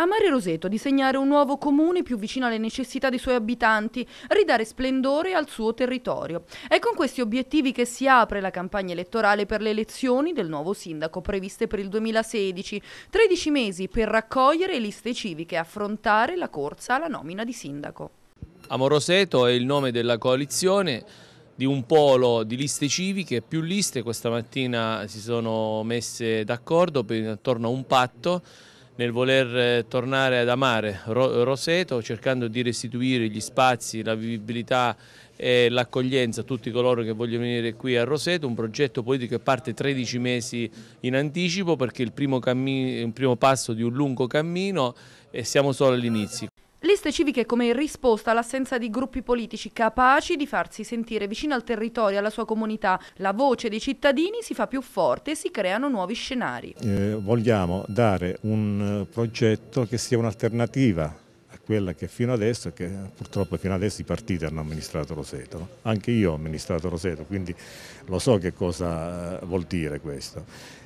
A Mare Roseto disegnare un nuovo comune più vicino alle necessità dei suoi abitanti, ridare splendore al suo territorio. È con questi obiettivi che si apre la campagna elettorale per le elezioni del nuovo sindaco previste per il 2016, 13 mesi per raccogliere liste civiche e affrontare la corsa alla nomina di sindaco. Amoroseto è il nome della coalizione di un polo di liste civiche, più liste questa mattina si sono messe d'accordo attorno a un patto nel voler eh, tornare ad amare Roseto cercando di restituire gli spazi, la vivibilità e l'accoglienza a tutti coloro che vogliono venire qui a Roseto, un progetto politico che parte 13 mesi in anticipo perché è il primo, il primo passo di un lungo cammino e siamo solo all'inizio. Proteste civiche come risposta all'assenza di gruppi politici capaci di farsi sentire vicino al territorio, alla sua comunità. La voce dei cittadini si fa più forte e si creano nuovi scenari. Eh, vogliamo dare un eh, progetto che sia un'alternativa a quella che fino adesso, che purtroppo fino adesso i partiti hanno amministrato Roseto, no? anche io ho amministrato Roseto, quindi lo so che cosa eh, vuol dire questo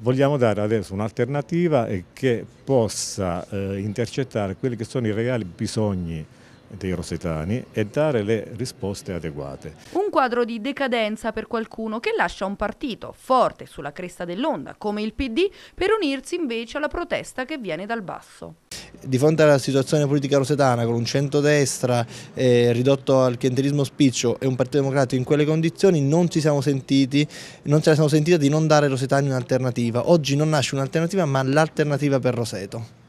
vogliamo dare adesso un'alternativa che possa eh, intercettare quelli che sono i reali bisogni dei rosetani e dare le risposte adeguate. Un quadro di decadenza per qualcuno che lascia un partito forte sulla cresta dell'onda come il PD per unirsi invece alla protesta che viene dal basso. Di fronte alla situazione politica rosetana con un centrodestra eh, ridotto al clientelismo spiccio e un partito democratico in quelle condizioni non ci siamo sentiti, non ce la siamo sentita di non dare Rosetani un'alternativa. Oggi non nasce un'alternativa ma l'alternativa per Roseto.